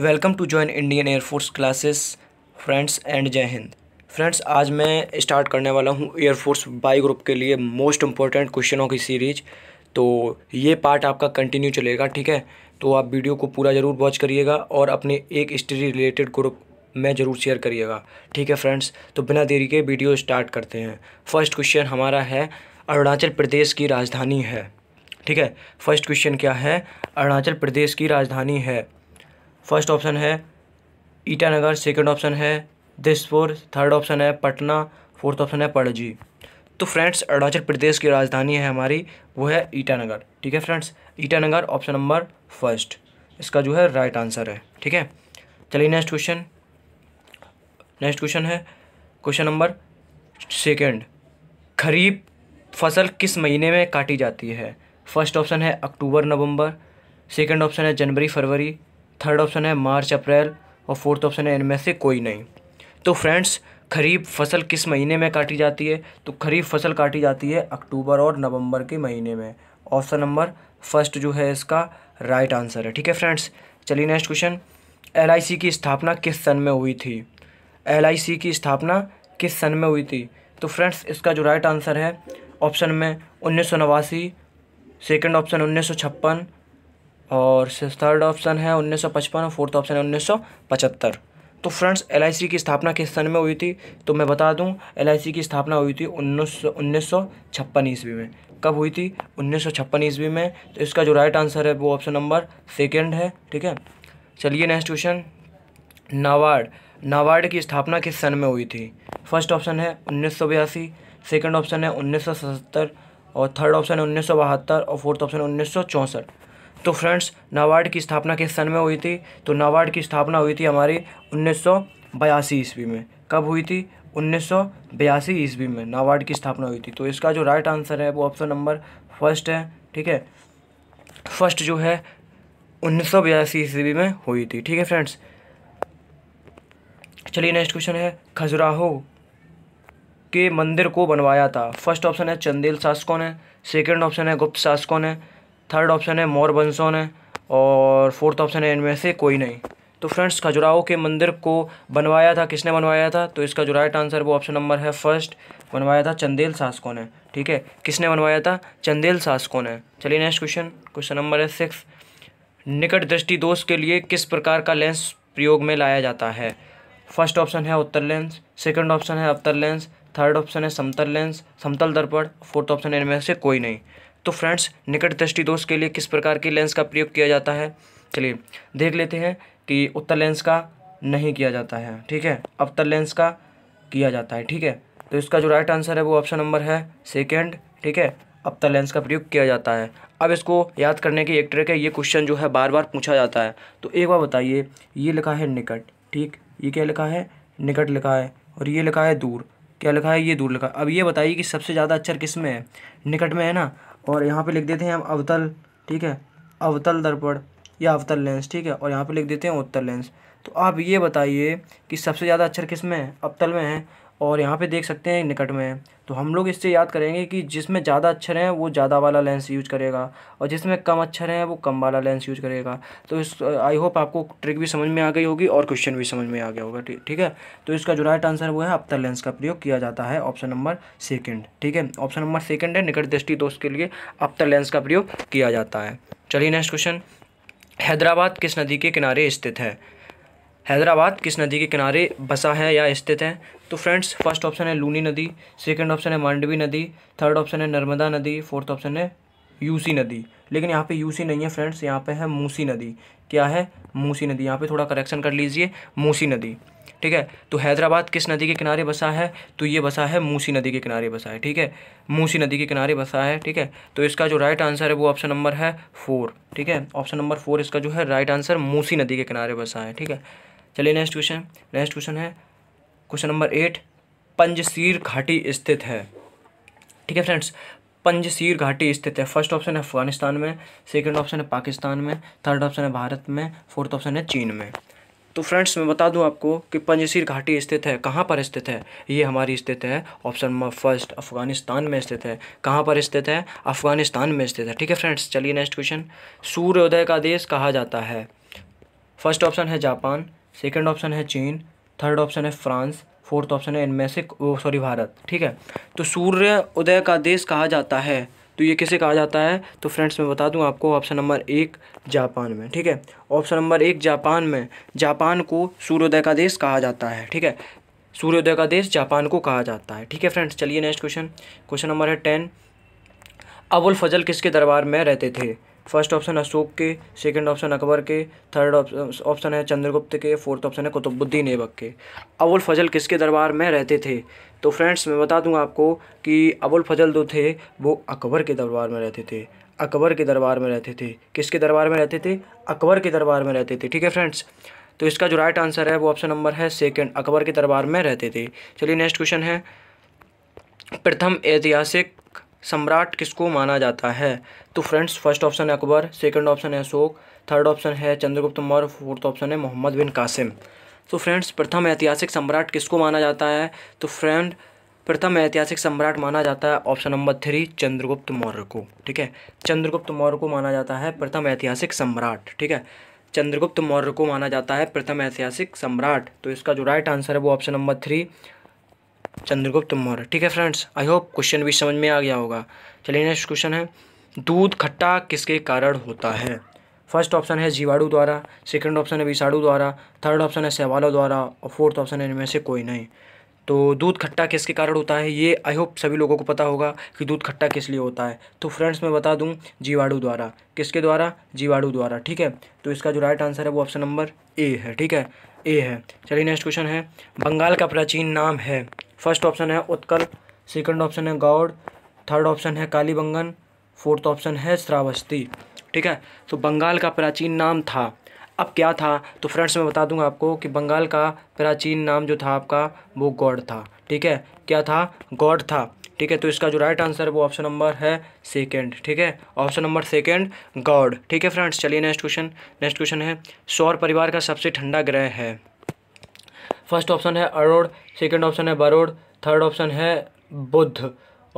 welcome to join Indian air force classes friends and जय हिंद friends आज मैं स्टार्ट करने वाला हूँ एयरफोर्स बाई ग्रुप के लिए मोस्ट इम्पोर्टेंट क्वेश्चनों की सीरीज तो ये पार्ट आपका कंटिन्यू चलेगा ठीक है तो आप वीडियो को पूरा ज़रूर वॉच करिएगा और अपने एक स्टडी रिलेटेड ग्रुप में ज़रूर शेयर करिएगा ठीक है फ्रेंड्स तो बिना देरी के वीडियो स्टार्ट करते हैं फर्स्ट क्वेश्चन हमारा है अरुणाचल प्रदेश की राजधानी है ठीक है फर्स्ट क्वेश्चन क्या है अरुणाचल प्रदेश की राजधानी है फर्स्ट ऑप्शन है ईटानगर सेकेंड ऑप्शन है दिसपुर थर्ड ऑप्शन है पटना फोर्थ ऑप्शन है पणजी तो फ्रेंड्स अरुणाचल प्रदेश की राजधानी है हमारी वो है ईटानगर ठीक है friends Itanagar option number first इसका जो है राइट आंसर है ठीक है चलिए नेक्स्ट क्वेश्चन नेक्स्ट क्वेश्चन है क्वेश्चन नंबर सेकेंड खरीफ फसल किस महीने में काटी जाती है फर्स्ट ऑप्शन है अक्टूबर नवंबर सेकेंड ऑप्शन है जनवरी फरवरी थर्ड ऑप्शन है मार्च अप्रैल और फोर्थ ऑप्शन है इनमें से कोई नहीं तो फ्रेंड्स खरीफ फसल किस महीने में काटी जाती है तो खरीफ फसल काटी जाती है अक्टूबर और नवंबर के महीने में ऑप्शन नंबर फर्स्ट जो है इसका राइट आंसर है ठीक है फ्रेंड्स चलिए नेक्स्ट क्वेश्चन एल की स्थापना किस सन में हुई थी एल की स्थापना किस सन में हुई थी तो फ्रेंड्स इसका जो राइट आंसर है ऑप्शन में उन्नीस सौ नवासी सेकेंड ऑप्शन उन्नीस सौ छप्पन और थर्ड ऑप्शन है 1955 और फोर्थ ऑप्शन है 1975 तो फ्रेंड्स एल की स्थापना किस सन में हुई थी तो मैं बता दूं एल की स्थापना हुई थी उन्नीस उन्नीस ईस्वी में कब हुई थी उन्नीस ईस्वी में तो इसका जो राइट आंसर है वो ऑप्शन नंबर सेकेंड है ठीक है चलिए नेक्स्ट क्वेश्चन नाबार्ड नावार्ड की स्थापना किस सन में हुई थी फर्स्ट ऑप्शन है उन्नीस सेकंड ऑप्शन है उन्नीस और थर्ड ऑप्शन है उन्नीस और फोर्थ ऑप्शन है उन्नीस तो फ्रेंड्स नाबार्ड की स्थापना किस सन में हुई थी तो नाबार्ड की स्थापना हुई थी हमारी उन्नीस ईस्वी में कब हुई थी उन्नीस ईस्वी में नाबार्ड की स्थापना हुई थी तो इसका जो राइट आंसर है वो ऑप्शन नंबर फर्स्ट है ठीक है फर्स्ट जो है उन्नीस ईस्वी में हुई थी ठीक है फ्रेंड्स चलिए नेक्स्ट क्वेश्चन है खजुराहो के मंदिर को बनवाया था फर्स्ट ऑप्शन है चंदेल शासकों ने सेकेंड ऑप्शन है गुप्त शासकों ने थर्ड ऑप्शन है मोर बंसोन है और फोर्थ ऑप्शन है इनमें से कोई नहीं तो फ्रेंड्स खजुराहो के मंदिर को बनवाया था किसने बनवाया था तो इसका जो राइट आंसर वो ऑप्शन नंबर है फर्स्ट बनवाया था चंदेल शासकों ने ठीक है किसने बनवाया था चंदेल शासकों ने चलिए नेक्स्ट क्वेश्चन क्वेश्चन नंबर है सिक्स निकट दृष्टि दोष के लिए किस प्रकार का लेंस प्रयोग में लाया जाता है फर्स्ट ऑप्शन है उत्तर लेंस सेकंड ऑप्शन है अवतर लेंस थर्ड ऑप्शन है समतल लेंस समतल दर्पण फोर्थ ऑप्शन है इनमें से कोई नहीं तो फ्रेंड्स निकट दृष्टि दोष के लिए किस प्रकार के लेंस का प्रयोग किया जाता है चलिए देख लेते हैं कि उत्तर लेंस का नहीं किया जाता है ठीक है अवतर लेंस का किया जाता है ठीक है तो इसका जो राइट आंसर है वो ऑप्शन नंबर है सेकेंड ठीक है अवतर लेंस का प्रयोग किया जाता है अब इसको याद करने की एक ट्रिक है ये क्वेश्चन जो है बार बार पूछा जाता है तो एक बार बताइए ये लिखा है निकट ठीक ये क्या लिखा है निकट लिखा है और ये लिखा है दूर क्या लिखा है ये दूर लिखा अब ये बताइए कि सबसे ज़्यादा अक्षर किस में है निकट में है ना और यहाँ पे लिख देते हैं हम अवतल ठीक है अवतल दर्पण या अवतल लेंस ठीक है और यहाँ पे लिख देते हैं उत्तर लेंस तो आप ये बताइए कि सबसे ज़्यादा अक्षर किस में है अवतल में है और यहाँ पे देख सकते हैं निकट में तो हम लोग इससे याद करेंगे कि जिसमें ज़्यादा अक्षर हैं वो ज़्यादा वाला लेंस यूज करेगा और जिसमें कम अक्षर हैं वो कम वाला लेंस यूज करेगा तो इस आई होप आपको ट्रिक भी समझ में आ गई होगी और क्वेश्चन भी समझ में आ गया होगा ठीक है तो इसका जो राइट आंसर वो है अप्तर लेंस का प्रयोग किया जाता है ऑप्शन नंबर सेकेंड ठीक है ऑप्शन नंबर सेकेंड है निकट दृष्टि दोष के लिए अप्तर लेंस का प्रयोग किया जाता है चलिए नेक्स्ट क्वेश्चन हैदराबाद किस नदी के किनारे स्थित है हैदराबाद किस नदी के किनारे बसा है या स्थित है तो फ्रेंड्स फर्स्ट ऑप्शन है लूनी नदी सेकंड ऑप्शन है मांडवी नदी थर्ड ऑप्शन है नर्मदा नदी फोर्थ ऑप्शन है यूसी नदी लेकिन यहाँ पे यूसी नहीं है फ्रेंड्स यहाँ पे है मूसी नदी क्या है मूसी नदी यहाँ पे थोड़ा करेक्शन कर लीजिए मूसी नदी ठीक है तो हैदराबाद किस नदी के किनारे बसा है तो ये बसा है मूसी नदी के किनारे बसा है ठीक है मूसी नदी के किनारे बसा है ठीक है तो इसका जो राइट आंसर है वो ऑप्शन नंबर है फोर ठीक है ऑप्शन नंबर फोर इसका जो है राइट आंसर मूसी नदी के किनारे बसा है ठीक है चलिए नेक्स्ट क्वेश्चन नेक्स्ट क्वेश्चन है क्वेश्चन नंबर एट पंजशीर घाटी स्थित है ठीक है फ्रेंड्स पंजशीर घाटी स्थित है फर्स्ट ऑप्शन है अफगानिस्तान में सेकंड ऑप्शन है पाकिस्तान में थर्ड ऑप्शन है भारत में फोर्थ ऑप्शन है चीन में तो फ्रेंड्स मैं बता दूं आपको कि पंजशीर घाटी स्थित है कहाँ पर स्थित है ये हमारी स्थित है ऑप्शन नंबर फर्स्ट अफगानिस्तान में स्थित है कहाँ पर स्थित है अफगानिस्तान में स्थित है ठीक है फ्रेंड्स चलिए नेक्स्ट क्वेश्चन सूर्योदय का देश कहा जाता है फर्स्ट ऑप्शन है जापान सेकेंड ऑप्शन है चीन थर्ड ऑप्शन है फ्रांस फोर्थ ऑप्शन है इनमें से सॉरी भारत ठीक है तो सूर्य उदय का देश कहा जाता है तो ये किसे कहा जाता है तो फ्रेंड्स मैं बता दूं आपको ऑप्शन नंबर एक जापान में ठीक है ऑप्शन नंबर एक जापान में जापान को सूर्योदय का देश कहा जाता है ठीक है सूर्योदय का देश जापान को कहा जाता है ठीक है फ्रेंड्स चलिए नेक्स्ट क्वेश्चन क्वेश्चन नंबर है टेन अबुल फजल किसके दरबार में रहते थे फर्स्ट ऑप्शन अशोक के सेकंड ऑप्शन अकबर के थर्ड ऑप्शन है चंद्रगुप्त के फोर्थ ऑप्शन है कुतुबुद्दीन ऐबक के अबुल फजल किसके दरबार में रहते थे तो फ्रेंड्स मैं बता दूँगा आपको कि अबुल फजल जो थे वो अकबर के दरबार में रहते थे अकबर के दरबार में रहते थे किसके दरबार में रहते थे अकबर के दरबार में रहते थे ठीक है फ्रेंड्स तो इसका जो राइट आंसर है वो ऑप्शन नंबर है सेकंड अकबर के दरबार में रहते थे चलिए नेक्स्ट क्वेश्चन है प्रथम ऐतिहासिक सम्राट किसको माना जाता है तो फ्रेंड्स फर्स्ट ऑप्शन है अकबर सेकंड ऑप्शन है अशोक थर्ड ऑप्शन है चंद्रगुप्त मौर्य फोर्थ ऑप्शन है मोहम्मद बिन कासिम तो फ्रेंड्स प्रथम ऐतिहासिक सम्राट किसको माना जाता है तो फ्रेंड प्रथम ऐतिहासिक सम्राट माना जाता है option number three Chandragupta Maurya को ठीक है चंद्रगुप्त मौर्य को माना जाता है प्रथम ऐतिहासिक सम्राट ठीक है चंद्रगुप्त मौर्य को माना जाता है प्रथम ऐतिहासिक सम्राट तो इसका जो राइट आंसर है वो option number three Chandragupta Maurya ठीक है फ्रेंड्स आई होप क्वेश्चन भी समझ में आ गया होगा चलिए नेक्स्ट क्वेश्चन है दूध खट्टा किसके कारण होता है फर्स्ट ऑप्शन है जीवाणु द्वारा सेकंड ऑप्शन है विषाणु द्वारा थर्ड ऑप्शन है सवालों द्वारा और फोर्थ ऑप्शन है इनमें से कोई नहीं तो दूध खट्टा किसके कारण होता है ये आई होप सभी लोगों को पता होगा कि दूध खट्टा किस लिए होता है तो फ्रेंड्स मैं बता दूँ जीवाणु द्वारा किसके द्वारा जीवाणु द्वारा ठीक है तो इसका जो राइट आंसर है वो ऑप्शन नंबर ए है ठीक है ए है चलिए नेक्स्ट क्वेश्चन है बंगाल का प्राचीन नाम है फर्स्ट ऑप्शन है उत्कल सेकंड ऑप्शन है गौड़ थर्ड ऑप्शन है कालीबंगन फोर्थ ऑप्शन है श्रावस्ती ठीक है तो बंगाल का प्राचीन नाम था अब क्या था तो फ्रेंड्स मैं बता दूंगा आपको कि बंगाल का प्राचीन नाम जो था आपका वो गौड़ था ठीक है क्या था गौड़ था ठीक है तो इसका जो राइट आंसर है वो ऑप्शन नंबर है सेकेंड ठीक है ऑप्शन नंबर सेकेंड गॉड ठीक है फ्रेंड्स चलिए नेक्स्ट क्वेश्चन नेक्स्ट क्वेश्चन है सौर परिवार का सबसे ठंडा ग्रह है फर्स्ट ऑप्शन है अरोड़ सेकेंड ऑप्शन है बरोड़ थर्ड ऑप्शन है बुद्ध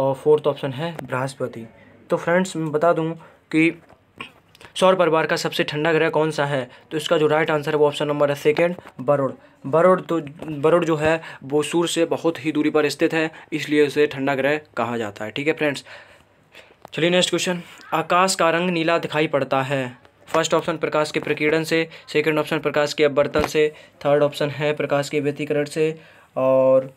और फोर्थ ऑप्शन है बृहस्पति तो फ्रेंड्स मैं बता दूं कि सौर परिवार का सबसे ठंडा ग्रह कौन सा है तो इसका जो राइट आंसर है वो ऑप्शन नंबर है सेकेंड बरोड़ बरोड़ तो बरोड़ जो है वो सूर्य से बहुत ही दूरी पर स्थित है इसलिए उसे ठंडा ग्रह कहा जाता है ठीक है फ्रेंड्स चलिए नेक्स्ट क्वेश्चन आकाश का रंग नीला दिखाई पड़ता है फर्स्ट ऑप्शन प्रकाश के प्रकीर्णन से सेकंड ऑप्शन प्रकाश के अपवर्तन से थर्ड ऑप्शन है प्रकाश के व्यतिकरण से और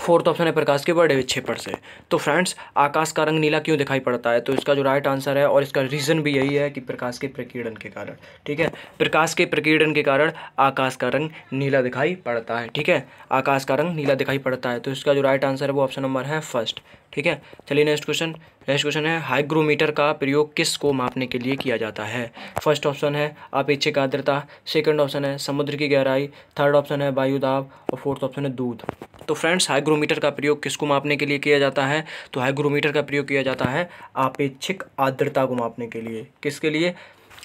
फोर्थ ऑप्शन है प्रकाश के बड़े छिपड़ से तो फ्रेंड्स आकाश का रंग नीला क्यों दिखाई पड़ता है तो इसका जो राइट आंसर है और इसका रीज़न भी यही है कि प्रकाश के प्रकीर्णन के कारण ठीक है प्रकाश के प्रकीर्णन के कारण आकाश का रंग नीला दिखाई पड़ता है ठीक है आकाश का रंग नीला दिखाई पड़ता है तो इसका जो राइट आंसर है वो ऑप्शन नंबर है फर्स्ट ठीक है चलिए नेक्स्ट क्वेश्चन नेक्स्ट क्वेश्चन है हाइग्रोमीटर का प्रयोग किस को मापने के लिए किया जाता है फर्स्ट ऑप्शन है अपेक्षिक आर्द्रता सेकंड ऑप्शन है समुद्र की गहराई थर्ड ऑप्शन है वायुदाब और फोर्थ ऑप्शन है दूध तो फ्रेंड्स हाइग्रो हाइग्रोमीटर का प्रयोग किसको मापने के लिए किया जाता है तो हाइग्रोमीटर का प्रयोग किया जाता है आपेक्षिक आर्द्रता को मापने के लिए किसके लिए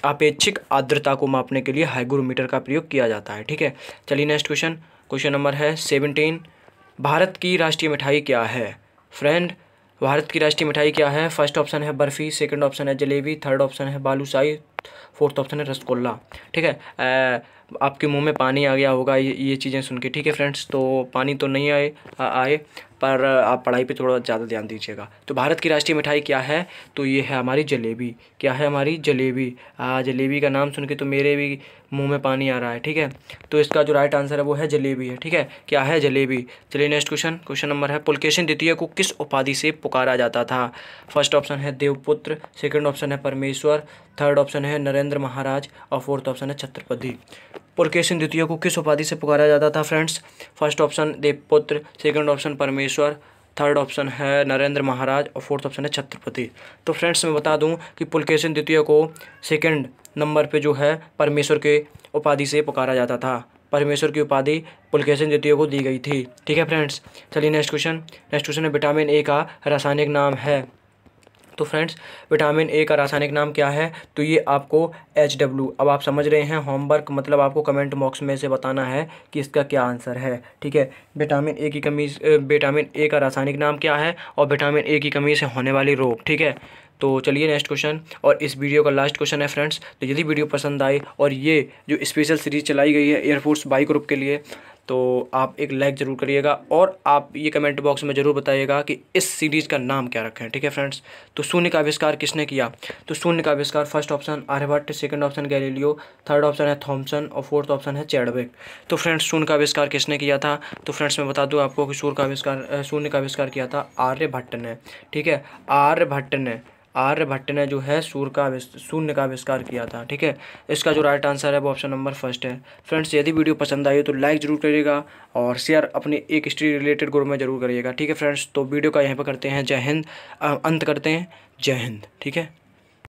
आपेक्षिक आर्द्रता को मापने के लिए हाइग्रोमीटर का प्रयोग किया जाता है ठीक है चलिए नेक्स्ट क्वेश्चन क्वेश्चन नंबर है सेवनटीन भारत की राष्ट्रीय मिठाई क्या है फ्रेंड भारत की राष्ट्रीय मिठाई क्या है फर्स्ट ऑप्शन है बर्फ़ी सेकंड ऑप्शन है जलेबी थर्ड ऑप्शन है बालूशाही फोर्थ ऑप्शन है रसगुल्ला ठीक है आ, आपके मुंह में पानी आ गया होगा ये ये चीज़ें सुन के ठीक है फ्रेंड्स तो पानी तो नहीं आए आ, आए पर आप पढ़ाई पे थोड़ा ज़्यादा ध्यान दीजिएगा तो भारत की राष्ट्रीय मिठाई क्या है तो ये है हमारी जलेबी क्या है हमारी जलेबी जलेबी का नाम सुन के तो मेरे भी मुंह में पानी आ रहा है ठीक है तो इसका जो राइट आंसर है वो है जलेबी है ठीक है क्या है जलेबी चलिए नेक्स्ट क्वेश्चन क्वेश्चन नंबर है पुलकेशन द्वितीय को किस उपाधि से पुकारा जाता था फर्स्ट ऑप्शन है देवपुत्र सेकेंड ऑप्शन है परमेश्वर थर्ड ऑप्शन है नरेंद्र महाराज और फोर्थ ऑप्शन है छत्रपति पुलकेशन द्वितीय को किस उपाधि से पुकारा जाता था फ्रेंड्स फर्स्ट ऑप्शन देवपुत्र सेकेंड ऑप्शन परमेश्वर थर्ड ऑप्शन है नरेंद्र महाराज और फोर्थ ऑप्शन है छत्रपति तो फ्रेंड्स मैं बता दूं कि पुलकेशन द्वितीय को सेकंड नंबर पे जो है परमेश्वर के उपाधि से पुकारा जाता था परमेश्वर की उपाधि पुलकेशन द्वितीय को दी गई थी ठीक है फ्रेंड्स चलिए नेक्स्ट क्वेश्चन नेक्स्ट क्वेश्चन है विटामिन ए का रासायनिक नाम है तो फ्रेंड्स विटामिन ए का रासायनिक नाम क्या है तो ये आपको एच डब्ल्यू अब आप समझ रहे हैं होमवर्क मतलब आपको कमेंट बॉक्स में से बताना है कि इसका क्या आंसर है ठीक है विटामिन ए की कमी विटामिन ए का रासायनिक नाम क्या है और विटामिन ए की कमी से होने वाली रोग ठीक है तो चलिए नेक्स्ट क्वेश्चन और इस वीडियो का लास्ट क्वेश्चन है फ्रेंड्स तो यदि वीडियो पसंद आए और ये जो स्पेशल सीरीज़ चलाई गई है एयरफोर्स बाइक ग्रुप के लिए तो आप एक लाइक ज़रूर करिएगा और आप ये कमेंट बॉक्स में ज़रूर बताइएगा कि इस सीरीज़ का नाम क्या रखें ठीक है फ्रेंड्स तो शून्य का आविष्कार किसने किया तो शून्य का आविष्कार first option Aryabhatta second option Galileo third option है थॉमसन और फोर्थ ऑप्शन है चैडविक तो फ्रेंड्स शून्य का आविष्कार किसने किया था तो फ्रेंड्स मैं बता दूँ आपको कि सूर्य का आविष्कार शून्य का आविष्कार किया था आर्यभट्ट ने ठीक है आर्यभट्ट ने आर्यभट्ट ने जो है सूर्य का शून्य का आविष्कार किया था ठीक है इसका जो राइट आंसर है वो ऑप्शन नंबर फर्स्ट है फ्रेंड्स यदि वीडियो पसंद आई हो तो लाइक जरूर करिएगा और शेयर अपने एक हिस्ट्री रिलेटेड ग्रुप में जरूर करिएगा ठीक है फ्रेंड्स तो वीडियो का यहीं पर करते हैं जय हिंद अंत करते हैं जय हिंद ठीक है